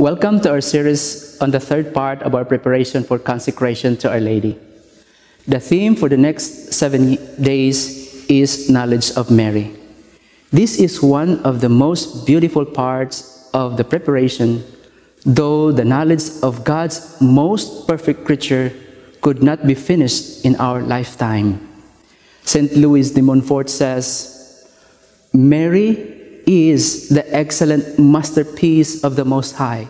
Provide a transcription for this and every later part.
Welcome to our series on the third part of our preparation for consecration to Our Lady. The theme for the next seven days is Knowledge of Mary. This is one of the most beautiful parts of the preparation, though the knowledge of God's most perfect creature could not be finished in our lifetime. St. Louis de Montfort says, Mary is the excellent masterpiece of the Most High.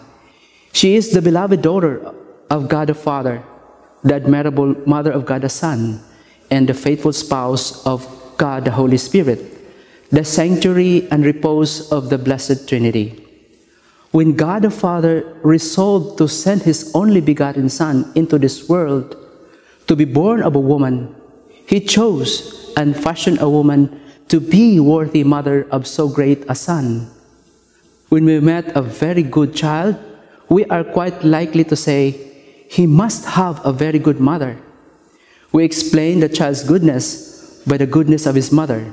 She is the beloved daughter of God the Father, the admirable mother of God the Son, and the faithful spouse of God the Holy Spirit, the sanctuary and repose of the Blessed Trinity. When God the Father resolved to send His only begotten Son into this world to be born of a woman, He chose and fashioned a woman to be worthy mother of so great a son. When we met a very good child, we are quite likely to say, he must have a very good mother. We explain the child's goodness by the goodness of his mother.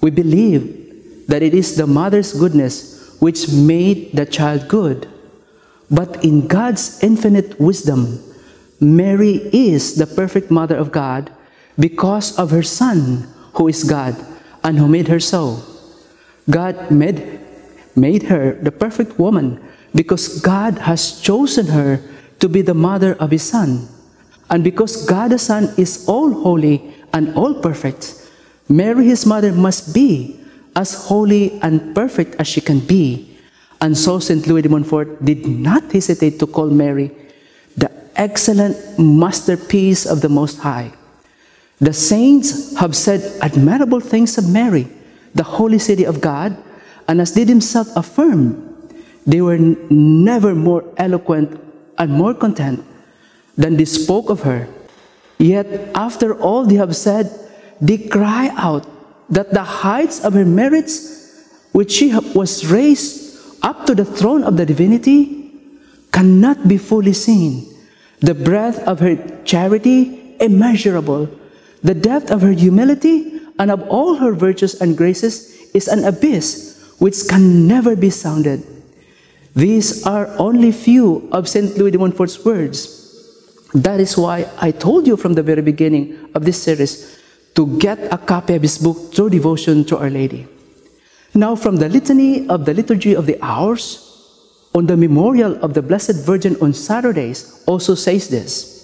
We believe that it is the mother's goodness which made the child good. But in God's infinite wisdom, Mary is the perfect mother of God because of her son, who is God, and who made her so. God made, made her the perfect woman because God has chosen her to be the mother of his son. And because God the Son is all holy and all perfect, Mary his mother must be as holy and perfect as she can be. And so St. Louis de Montfort did not hesitate to call Mary the excellent masterpiece of the Most High. The saints have said admirable things of Mary, the holy city of God, and as did himself affirm, they were never more eloquent and more content than they spoke of her. Yet after all they have said, they cry out that the heights of her merits, which she was raised up to the throne of the divinity, cannot be fully seen. The breadth of her charity, immeasurable, the depth of her humility and of all her virtues and graces is an abyss which can never be sounded. These are only few of St. Louis de Montfort's words. That is why I told you from the very beginning of this series to get a copy of his book, True Devotion to Our Lady. Now, from the Litany of the Liturgy of the Hours, on the memorial of the Blessed Virgin on Saturdays, also says this.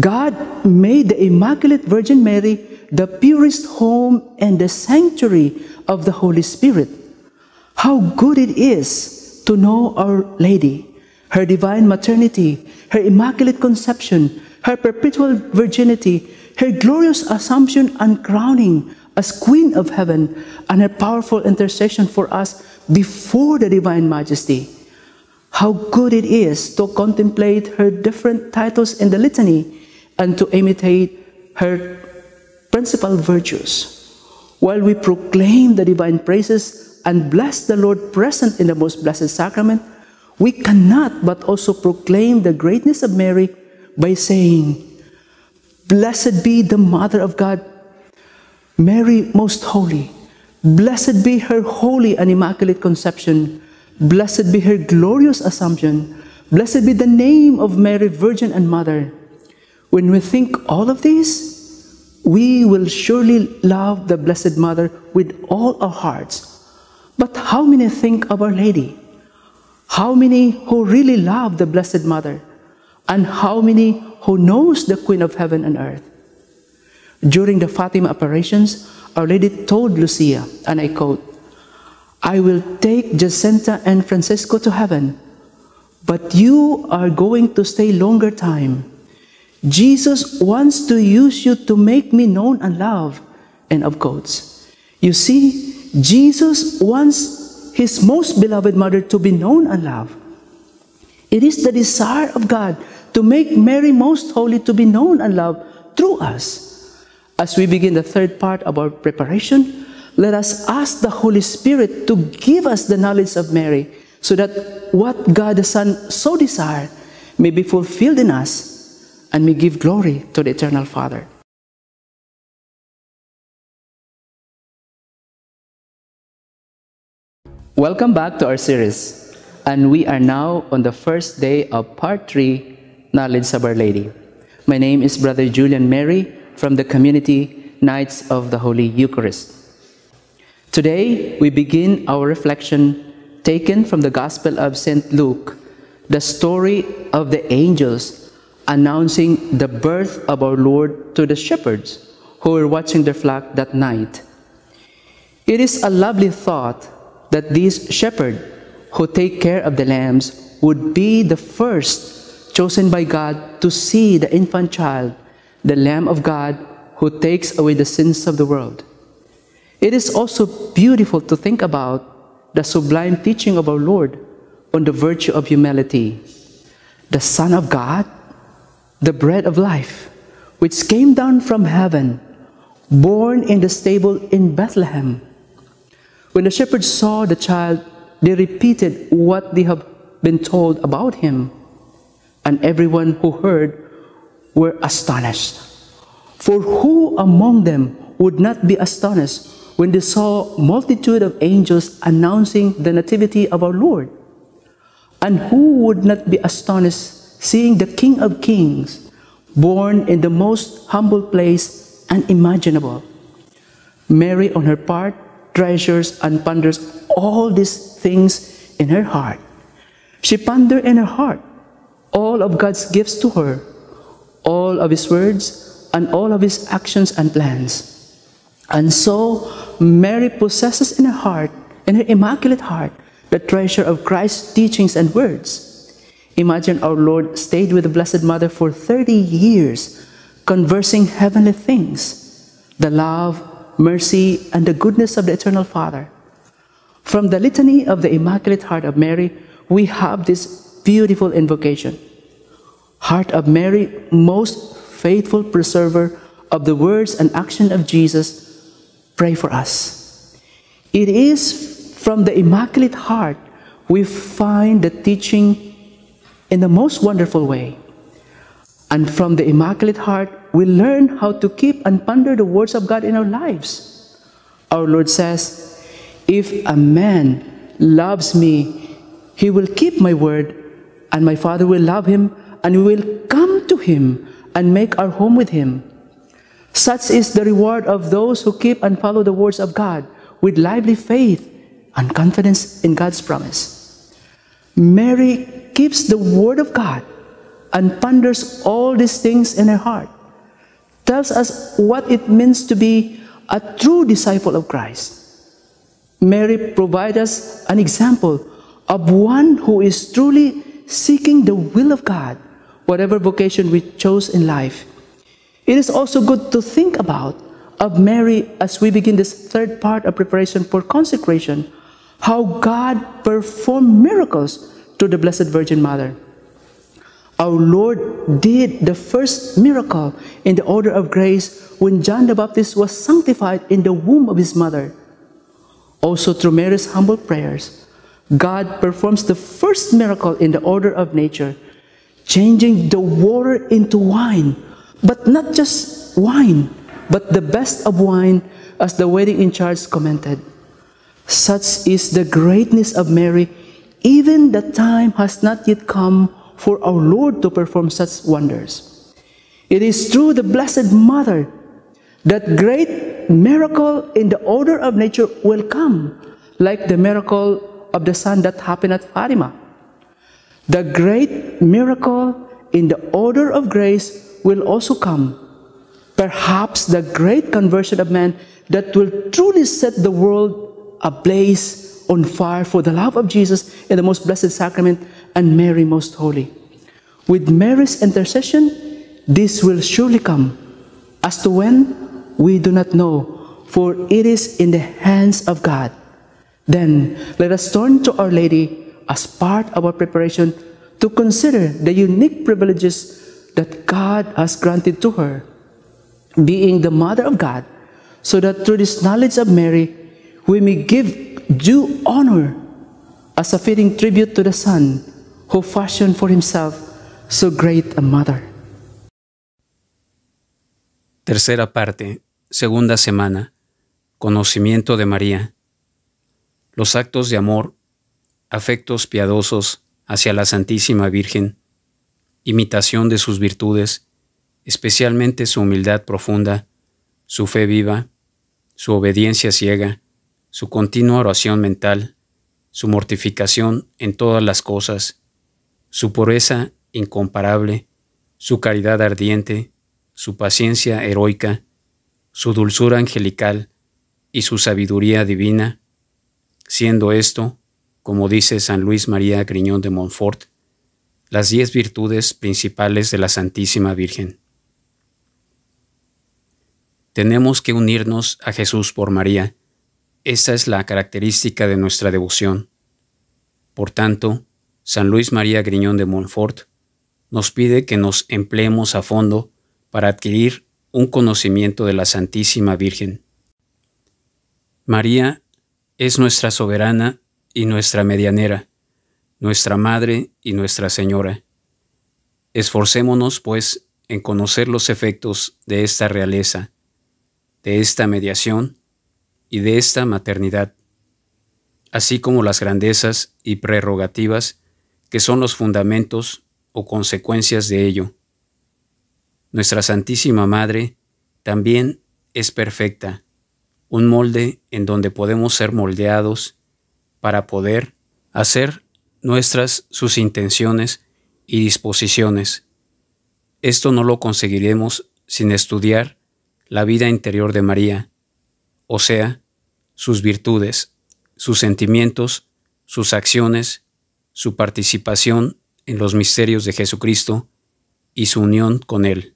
God made the Immaculate Virgin Mary the purest home and the sanctuary of the Holy Spirit. How good it is to know Our Lady, her divine maternity, her immaculate conception, her perpetual virginity, her glorious assumption and crowning as Queen of Heaven, and her powerful intercession for us before the Divine Majesty. How good it is to contemplate her different titles in the litany and to imitate her principal virtues. While we proclaim the divine praises and bless the Lord present in the most blessed sacrament, we cannot but also proclaim the greatness of Mary by saying, Blessed be the Mother of God, Mary most holy. Blessed be her holy and immaculate conception. Blessed be her glorious assumption. Blessed be the name of Mary, Virgin and Mother. When we think all of these, we will surely love the Blessed Mother with all our hearts. But how many think of Our Lady? How many who really love the Blessed Mother? And how many who knows the Queen of Heaven and Earth? During the Fatima apparitions, Our Lady told Lucia, and I quote, I will take Jacinta and Francisco to heaven, but you are going to stay longer time Jesus wants to use you to make me known and loved. and of God's. You see, Jesus wants his most beloved mother to be known and loved. It is the desire of God to make Mary most holy to be known and loved through us. As we begin the third part of our preparation, let us ask the Holy Spirit to give us the knowledge of Mary so that what God the Son so desired may be fulfilled in us and we give glory to the Eternal Father. Welcome back to our series, and we are now on the first day of Part 3 Knowledge of Our Lady. My name is Brother Julian Mary from the community Knights of the Holy Eucharist. Today, we begin our reflection taken from the Gospel of St. Luke, the story of the angels announcing the birth of our Lord to the shepherds who were watching their flock that night. It is a lovely thought that these shepherds who take care of the lambs would be the first chosen by God to see the infant child, the Lamb of God who takes away the sins of the world. It is also beautiful to think about the sublime teaching of our Lord on the virtue of humility. The Son of God the bread of life, which came down from heaven, born in the stable in Bethlehem. When the shepherds saw the child, they repeated what they had been told about him, and everyone who heard were astonished. For who among them would not be astonished when they saw multitude of angels announcing the nativity of our Lord? And who would not be astonished seeing the King of Kings born in the most humble place imaginable. Mary, on her part, treasures and ponders all these things in her heart. She pondered in her heart all of God's gifts to her, all of His words, and all of His actions and plans. And so, Mary possesses in her heart, in her immaculate heart, the treasure of Christ's teachings and words. Imagine our Lord stayed with the Blessed Mother for 30 years, conversing heavenly things, the love, mercy, and the goodness of the Eternal Father. From the Litany of the Immaculate Heart of Mary, we have this beautiful invocation. Heart of Mary, most faithful preserver of the words and action of Jesus, pray for us. It is from the Immaculate Heart we find the teaching in the most wonderful way. And from the Immaculate Heart, we learn how to keep and ponder the words of God in our lives. Our Lord says, If a man loves me, he will keep my word, and my Father will love him, and we will come to him and make our home with him. Such is the reward of those who keep and follow the words of God with lively faith and confidence in God's promise. Mary keeps the word of God and ponders all these things in her heart. Tells us what it means to be a true disciple of Christ. Mary provides us an example of one who is truly seeking the will of God, whatever vocation we chose in life. It is also good to think about of Mary as we begin this third part of preparation for consecration how God performed miracles to the Blessed Virgin Mother. Our Lord did the first miracle in the order of grace when John the Baptist was sanctified in the womb of his mother. Also through Mary's humble prayers, God performs the first miracle in the order of nature, changing the water into wine, but not just wine, but the best of wine, as the wedding in charge commented. Such is the greatness of Mary, even the time has not yet come for our Lord to perform such wonders. It is through the Blessed Mother that great miracle in the order of nature will come, like the miracle of the sun that happened at Fatima. The great miracle in the order of grace will also come. Perhaps the great conversion of man that will truly set the world ablaze on fire for the love of Jesus in the most blessed sacrament and Mary most holy. With Mary's intercession, this will surely come. As to when, we do not know, for it is in the hands of God. Then let us turn to Our Lady as part of our preparation to consider the unique privileges that God has granted to her, being the Mother of God, so that through this knowledge of Mary, we may give due honor as a fitting tribute to the Son who fashioned for himself so great a mother. Tercera parte, segunda semana, conocimiento de María. Los actos de amor, afectos piadosos hacia la Santísima Virgen, imitación de sus virtudes, especialmente su humildad profunda, su fe viva, su obediencia ciega, su continua oración mental, su mortificación en todas las cosas, su pureza incomparable, su caridad ardiente, su paciencia heroica, su dulzura angelical y su sabiduría divina, siendo esto, como dice San Luis María Griñón de Montfort, las diez virtudes principales de la Santísima Virgen. Tenemos que unirnos a Jesús por María, esta es la característica de nuestra devoción. Por tanto, San Luis María Griñón de Montfort nos pide que nos empleemos a fondo para adquirir un conocimiento de la Santísima Virgen. María es nuestra soberana y nuestra medianera, nuestra Madre y nuestra Señora. Esforcémonos, pues, en conocer los efectos de esta realeza, de esta mediación, y de esta maternidad, así como las grandezas y prerrogativas que son los fundamentos o consecuencias de ello. Nuestra Santísima Madre también es perfecta, un molde en donde podemos ser moldeados para poder hacer nuestras sus intenciones y disposiciones. Esto no lo conseguiremos sin estudiar la vida interior de María, o sea, sus virtudes, sus sentimientos, sus acciones, su participación en los misterios de Jesucristo y su unión con Él.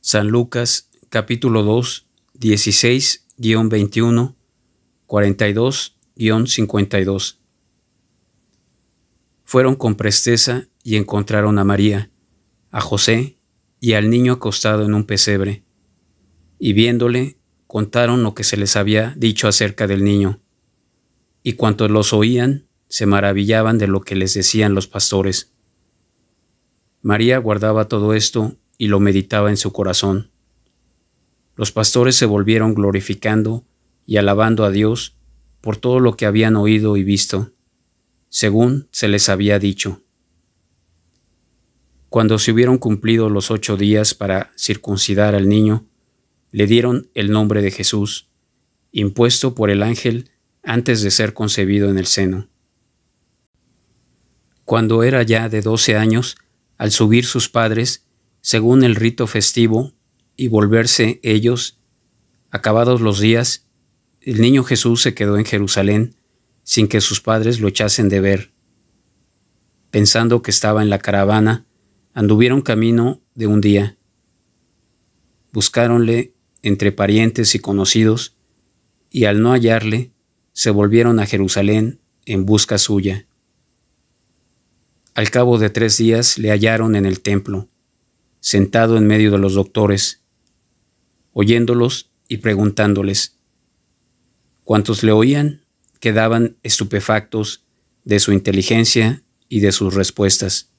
San Lucas capítulo 2, 16-21, 42-52. Fueron con presteza y encontraron a María, a José y al niño acostado en un pesebre, y viéndole, contaron lo que se les había dicho acerca del niño, y cuantos los oían se maravillaban de lo que les decían los pastores. María guardaba todo esto y lo meditaba en su corazón. Los pastores se volvieron glorificando y alabando a Dios por todo lo que habían oído y visto, según se les había dicho. Cuando se hubieron cumplido los ocho días para circuncidar al niño, le dieron el nombre de Jesús, impuesto por el ángel antes de ser concebido en el seno. Cuando era ya de doce años, al subir sus padres, según el rito festivo, y volverse ellos, acabados los días, el niño Jesús se quedó en Jerusalén sin que sus padres lo echasen de ver. Pensando que estaba en la caravana, anduvieron camino de un día. Buscáronle entre parientes y conocidos, y al no hallarle, se volvieron a Jerusalén en busca suya. Al cabo de tres días le hallaron en el templo, sentado en medio de los doctores, oyéndolos y preguntándoles. Cuantos le oían quedaban estupefactos de su inteligencia y de sus respuestas.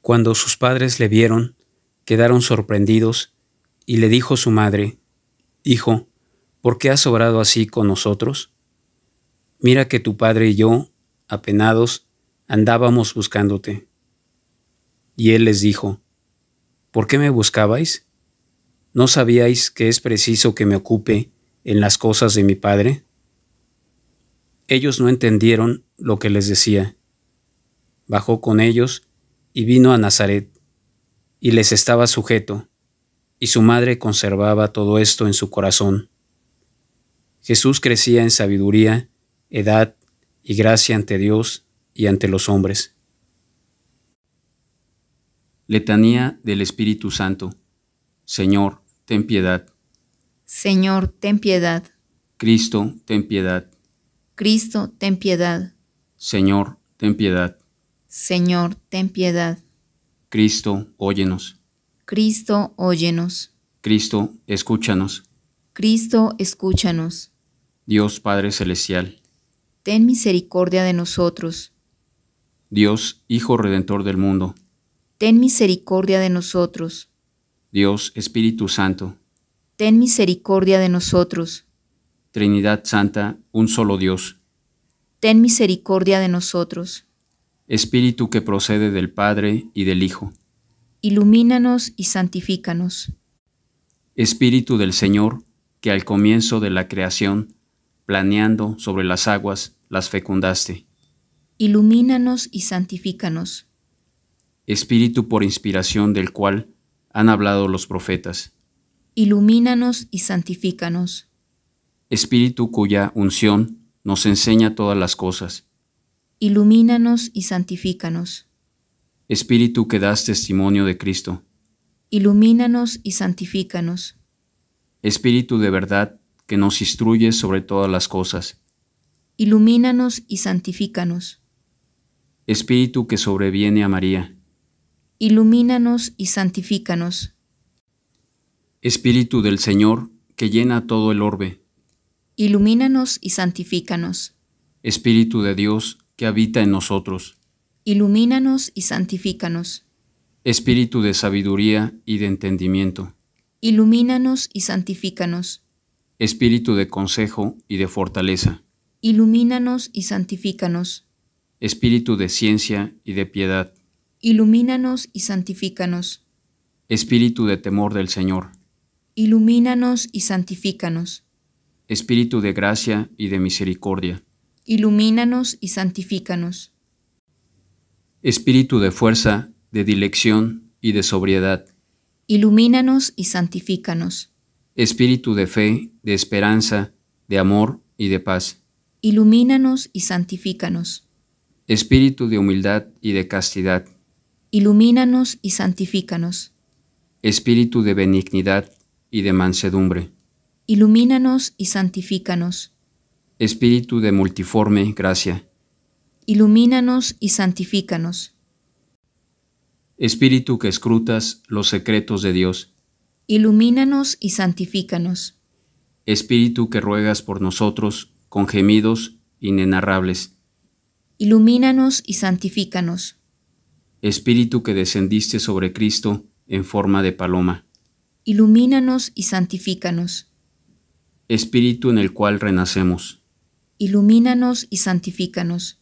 Cuando sus padres le vieron, quedaron sorprendidos y le dijo su madre, Hijo, ¿por qué has obrado así con nosotros? Mira que tu padre y yo, apenados, andábamos buscándote. Y él les dijo, ¿Por qué me buscabais? ¿No sabíais que es preciso que me ocupe en las cosas de mi padre? Ellos no entendieron lo que les decía. Bajó con ellos y vino a Nazaret, y les estaba sujeto y su madre conservaba todo esto en su corazón. Jesús crecía en sabiduría, edad y gracia ante Dios y ante los hombres. Letanía del Espíritu Santo. Señor, ten piedad. Señor, ten piedad. Cristo, ten piedad. Cristo, ten piedad. Señor, ten piedad. Señor, ten piedad. Cristo, óyenos. Cristo, óyenos. Cristo, escúchanos. Cristo, escúchanos. Dios Padre Celestial, ten misericordia de nosotros. Dios, Hijo Redentor del mundo, ten misericordia de nosotros. Dios Espíritu Santo, ten misericordia de nosotros. Trinidad Santa, un solo Dios, ten misericordia de nosotros. Espíritu que procede del Padre y del Hijo ilumínanos y santifícanos. Espíritu del Señor, que al comienzo de la creación, planeando sobre las aguas, las fecundaste. Ilumínanos y santifícanos. Espíritu por inspiración del cual han hablado los profetas. Ilumínanos y santifícanos. Espíritu cuya unción nos enseña todas las cosas. Ilumínanos y santifícanos. Espíritu que das testimonio de Cristo. Ilumínanos y santifícanos. Espíritu de verdad que nos instruye sobre todas las cosas. Ilumínanos y santifícanos. Espíritu que sobreviene a María. Ilumínanos y santifícanos. Espíritu del Señor que llena todo el orbe. Ilumínanos y santifícanos. Espíritu de Dios que habita en nosotros ilumínanos y santifícanos. Espíritu de sabiduría y de entendimiento, ilumínanos y santifícanos. Espíritu de consejo y de fortaleza, ilumínanos y santifícanos. Espíritu de ciencia y de piedad, ilumínanos y santifícanos. Espíritu de temor del Señor, ilumínanos y santifícanos. Espíritu de gracia y de misericordia, ilumínanos y santifícanos. Espíritu de fuerza, de dilección y de sobriedad. Ilumínanos y santifícanos. Espíritu de fe, de esperanza, de amor y de paz. Ilumínanos y santifícanos. Espíritu de humildad y de castidad. Ilumínanos y santifícanos. Espíritu de benignidad y de mansedumbre. Ilumínanos y santifícanos. Espíritu de multiforme gracia ilumínanos y santifícanos. Espíritu que escrutas los secretos de Dios, ilumínanos y santifícanos. Espíritu que ruegas por nosotros con gemidos inenarrables, ilumínanos y santifícanos. Espíritu que descendiste sobre Cristo en forma de paloma, ilumínanos y santifícanos. Espíritu en el cual renacemos, ilumínanos y santifícanos.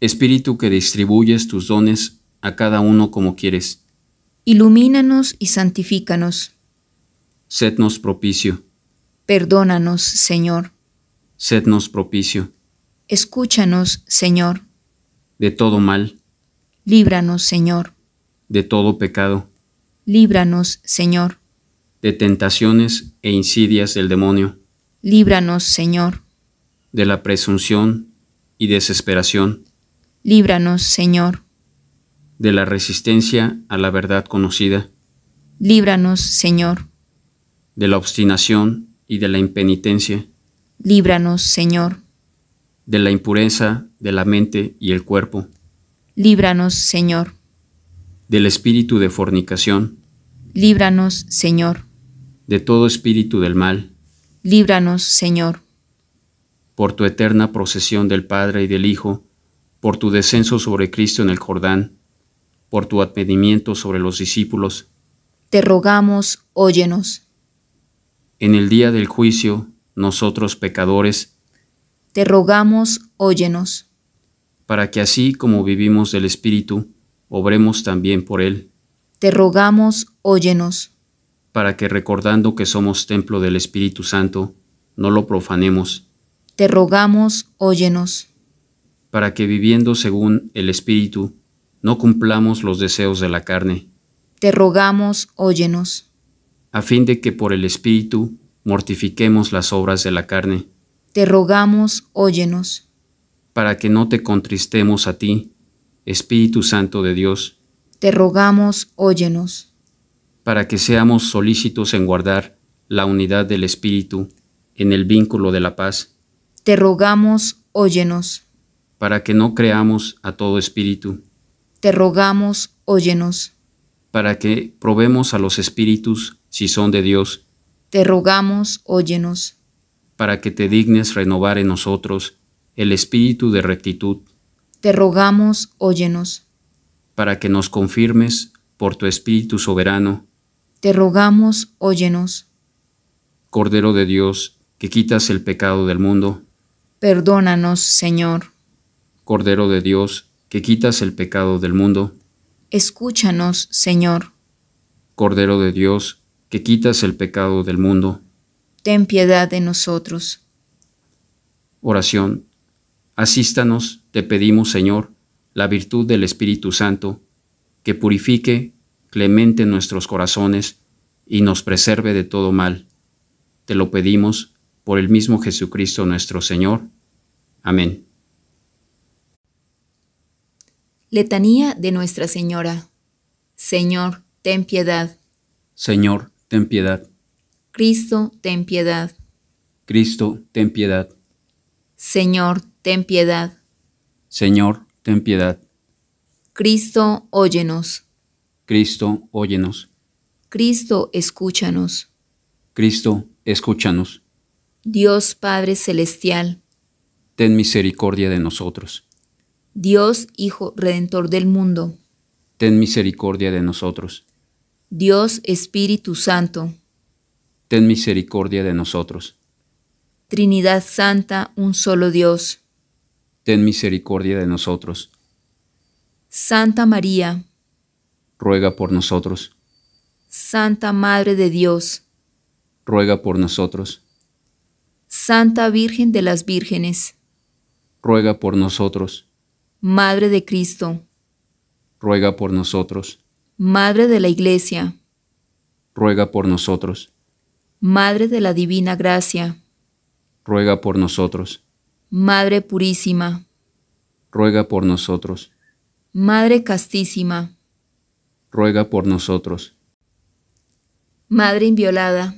Espíritu que distribuyes tus dones a cada uno como quieres. Ilumínanos y santifícanos. Sednos propicio. Perdónanos, Señor. Sednos propicio. Escúchanos, Señor. De todo mal. Líbranos, Señor. De todo pecado. Líbranos, Señor. De tentaciones e insidias del demonio. Líbranos, Señor. De la presunción y desesperación. Líbranos, Señor. De la resistencia a la verdad conocida. Líbranos, Señor. De la obstinación y de la impenitencia. Líbranos, Señor. De la impureza de la mente y el cuerpo. Líbranos, Señor. Del espíritu de fornicación. Líbranos, Señor. De todo espíritu del mal. Líbranos, Señor. Por tu eterna procesión del Padre y del Hijo, por tu descenso sobre Cristo en el Jordán, por tu advenimiento sobre los discípulos. Te rogamos, óyenos. En el día del juicio, nosotros pecadores, te rogamos, óyenos. Para que así como vivimos del Espíritu, obremos también por Él. Te rogamos, óyenos. Para que recordando que somos templo del Espíritu Santo, no lo profanemos. Te rogamos, óyenos para que viviendo según el Espíritu, no cumplamos los deseos de la carne. Te rogamos, óyenos. A fin de que por el Espíritu mortifiquemos las obras de la carne. Te rogamos, óyenos. Para que no te contristemos a ti, Espíritu Santo de Dios. Te rogamos, óyenos. Para que seamos solícitos en guardar la unidad del Espíritu en el vínculo de la paz. Te rogamos, óyenos para que no creamos a todo espíritu. Te rogamos, óyenos. Para que probemos a los espíritus si son de Dios. Te rogamos, óyenos. Para que te dignes renovar en nosotros el espíritu de rectitud. Te rogamos, óyenos. Para que nos confirmes por tu espíritu soberano. Te rogamos, óyenos. Cordero de Dios, que quitas el pecado del mundo. Perdónanos, Señor. Cordero de Dios, que quitas el pecado del mundo. Escúchanos, Señor. Cordero de Dios, que quitas el pecado del mundo. Ten piedad de nosotros. Oración. Asístanos, te pedimos, Señor, la virtud del Espíritu Santo, que purifique clemente nuestros corazones y nos preserve de todo mal. Te lo pedimos por el mismo Jesucristo nuestro Señor. Amén. Letanía de Nuestra Señora. Señor, ten piedad. Señor, ten piedad. Cristo, ten piedad. Cristo, ten piedad. Señor, ten piedad. Señor, ten piedad. Cristo, óyenos. Cristo, óyenos. Cristo, escúchanos. Cristo, escúchanos. Dios Padre Celestial, ten misericordia de nosotros Dios Hijo Redentor del mundo, ten misericordia de nosotros. Dios Espíritu Santo, ten misericordia de nosotros. Trinidad Santa, un solo Dios, ten misericordia de nosotros. Santa María, ruega por nosotros. Santa Madre de Dios, ruega por nosotros. Santa Virgen de las Vírgenes, ruega por nosotros. Madre de Cristo, ruega por nosotros. Madre de la Iglesia, ruega por nosotros. Madre de la Divina Gracia, ruega por nosotros. Madre Purísima, ruega por nosotros. Madre Castísima, ruega por nosotros. Madre Inviolada,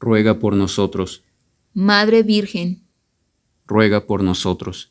ruega por nosotros. Madre Virgen, ruega por nosotros.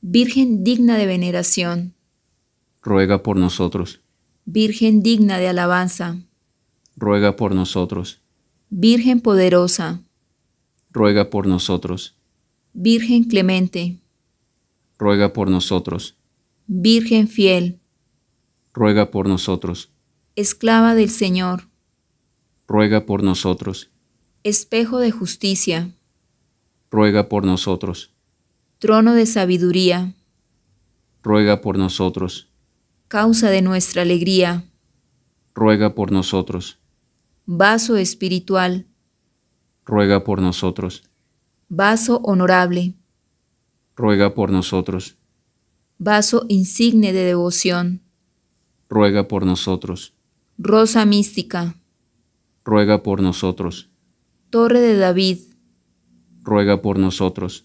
Virgen digna de veneración, ruega por nosotros. Virgen digna de alabanza, ruega por nosotros. Virgen poderosa, ruega por nosotros. Virgen clemente, ruega por nosotros. Virgen fiel, ruega por nosotros. Esclava del Señor, ruega por nosotros. Espejo de justicia, ruega por nosotros trono de sabiduría. Ruega por nosotros. Causa de nuestra alegría. Ruega por nosotros. Vaso espiritual. Ruega por nosotros. Vaso honorable. Ruega por nosotros. Vaso insigne de devoción. Ruega por nosotros. Rosa mística. Ruega por nosotros. Torre de David. Ruega por nosotros.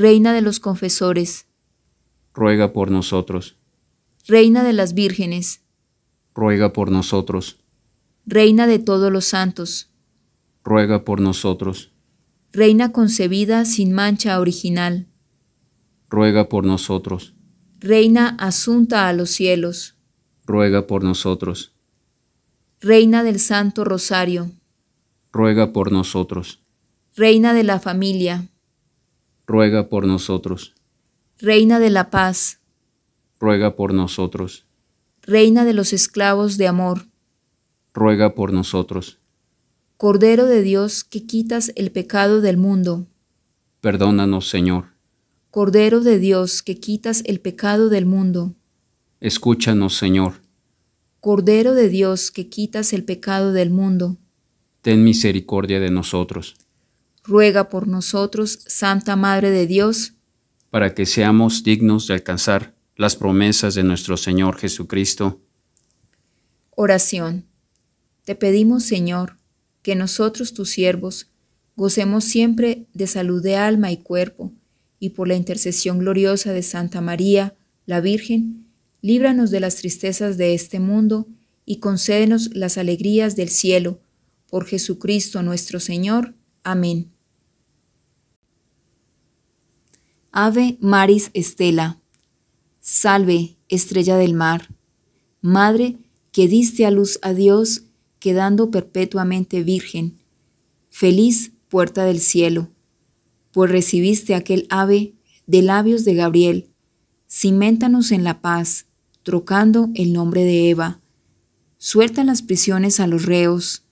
Reina de los confesores, ruega por nosotros. Reina de las vírgenes, ruega por nosotros. Reina de todos los santos, ruega por nosotros. Reina concebida sin mancha original, ruega por nosotros. Reina asunta a los cielos, ruega por nosotros. Reina del Santo Rosario, ruega por nosotros. Reina de la familia, ruega por nosotros. Reina de la paz, ruega por nosotros. Reina de los esclavos de amor, ruega por nosotros. Cordero de Dios que quitas el pecado del mundo, perdónanos Señor. Cordero de Dios que quitas el pecado del mundo, escúchanos Señor. Cordero de Dios que quitas el pecado del mundo, ten misericordia de nosotros ruega por nosotros, Santa Madre de Dios, para que seamos dignos de alcanzar las promesas de nuestro Señor Jesucristo. Oración. Te pedimos, Señor, que nosotros, tus siervos, gocemos siempre de salud de alma y cuerpo, y por la intercesión gloriosa de Santa María, la Virgen, líbranos de las tristezas de este mundo y concédenos las alegrías del cielo. Por Jesucristo nuestro Señor. Amén. Ave Maris Estela, salve, estrella del mar, madre que diste a luz a Dios, quedando perpetuamente virgen. Feliz puerta del cielo, pues recibiste aquel ave de labios de Gabriel. cimentanos en la paz, trocando el nombre de Eva. Suelta las prisiones a los reos,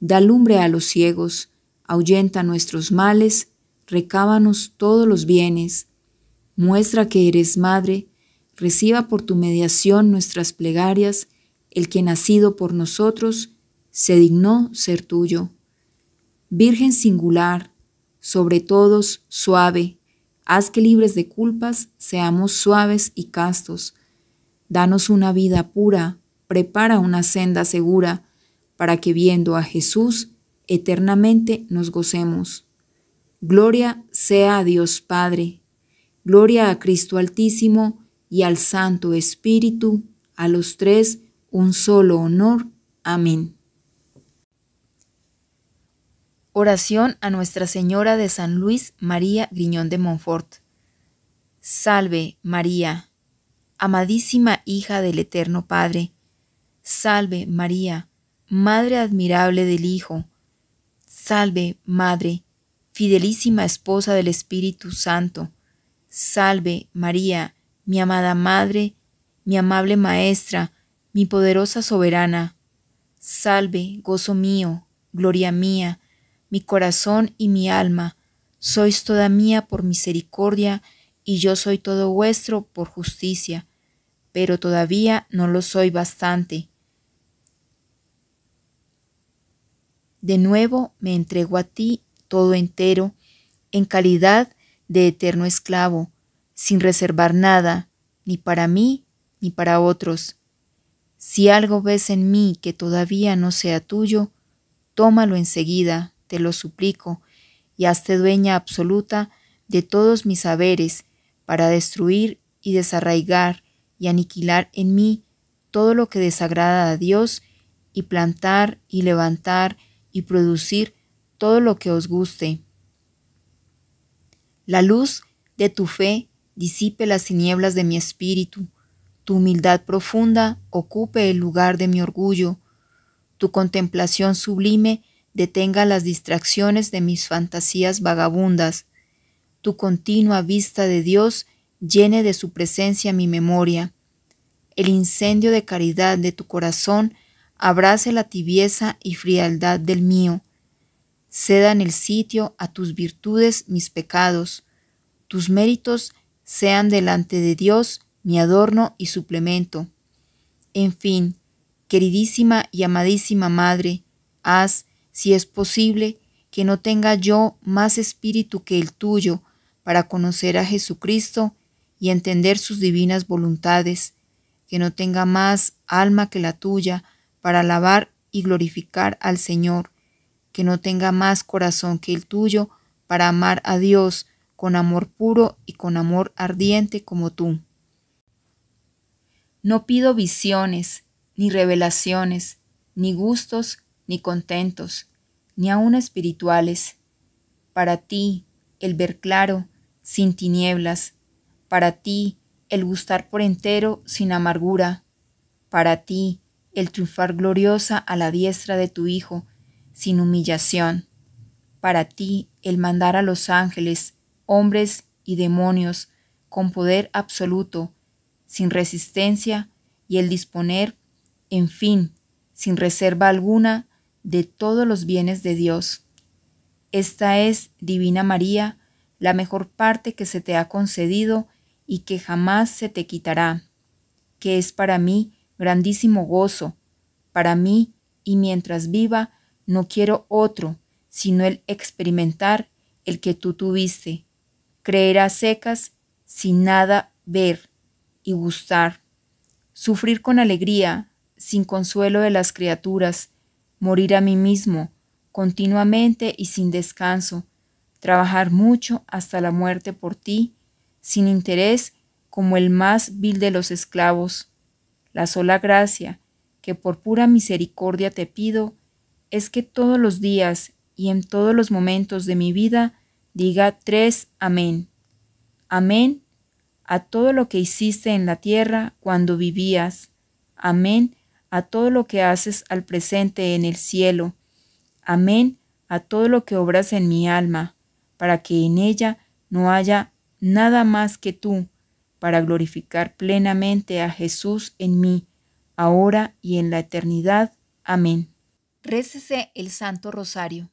da lumbre a los ciegos, ahuyenta nuestros males recábanos todos los bienes, muestra que eres madre, reciba por tu mediación nuestras plegarias, el que nacido por nosotros se dignó ser tuyo. Virgen singular, sobre todos suave, haz que libres de culpas seamos suaves y castos. Danos una vida pura, prepara una senda segura, para que viendo a Jesús eternamente nos gocemos. Gloria sea a Dios Padre, gloria a Cristo Altísimo y al Santo Espíritu, a los tres un solo honor. Amén. Oración a Nuestra Señora de San Luis María Griñón de Montfort. Salve María, amadísima hija del Eterno Padre. Salve María, Madre admirable del Hijo. Salve Madre, fidelísima esposa del Espíritu Santo. Salve, María, mi amada Madre, mi amable Maestra, mi poderosa soberana. Salve, gozo mío, gloria mía, mi corazón y mi alma, sois toda mía por misericordia, y yo soy todo vuestro por justicia, pero todavía no lo soy bastante. De nuevo me entrego a ti todo entero, en calidad de eterno esclavo, sin reservar nada, ni para mí ni para otros. Si algo ves en mí que todavía no sea tuyo, tómalo enseguida, te lo suplico, y hazte dueña absoluta de todos mis saberes, para destruir y desarraigar y aniquilar en mí todo lo que desagrada a Dios, y plantar y levantar y producir todo lo que os guste. La luz de tu fe disipe las tinieblas de mi espíritu, tu humildad profunda ocupe el lugar de mi orgullo, tu contemplación sublime detenga las distracciones de mis fantasías vagabundas, tu continua vista de Dios llene de su presencia mi memoria. El incendio de caridad de tu corazón abrace la tibieza y frialdad del mío cedan el sitio a tus virtudes mis pecados, tus méritos sean delante de Dios mi adorno y suplemento. En fin, queridísima y amadísima Madre, haz, si es posible, que no tenga yo más espíritu que el tuyo para conocer a Jesucristo y entender sus divinas voluntades, que no tenga más alma que la tuya para alabar y glorificar al Señor que no tenga más corazón que el tuyo para amar a Dios con amor puro y con amor ardiente como tú. No pido visiones, ni revelaciones, ni gustos, ni contentos, ni aun espirituales. Para ti, el ver claro, sin tinieblas. Para ti, el gustar por entero, sin amargura. Para ti, el triunfar gloriosa a la diestra de tu Hijo, sin humillación. Para ti el mandar a los ángeles, hombres y demonios, con poder absoluto, sin resistencia, y el disponer, en fin, sin reserva alguna, de todos los bienes de Dios. Esta es, Divina María, la mejor parte que se te ha concedido y que jamás se te quitará, que es para mí grandísimo gozo, para mí, y mientras viva, no quiero otro, sino el experimentar el que tú tuviste. Creer a secas, sin nada ver y gustar. Sufrir con alegría, sin consuelo de las criaturas. Morir a mí mismo, continuamente y sin descanso. Trabajar mucho hasta la muerte por ti, sin interés como el más vil de los esclavos. La sola gracia que por pura misericordia te pido es que todos los días y en todos los momentos de mi vida diga tres amén. Amén a todo lo que hiciste en la tierra cuando vivías. Amén a todo lo que haces al presente en el cielo. Amén a todo lo que obras en mi alma, para que en ella no haya nada más que tú, para glorificar plenamente a Jesús en mí, ahora y en la eternidad. Amén récese el Santo Rosario.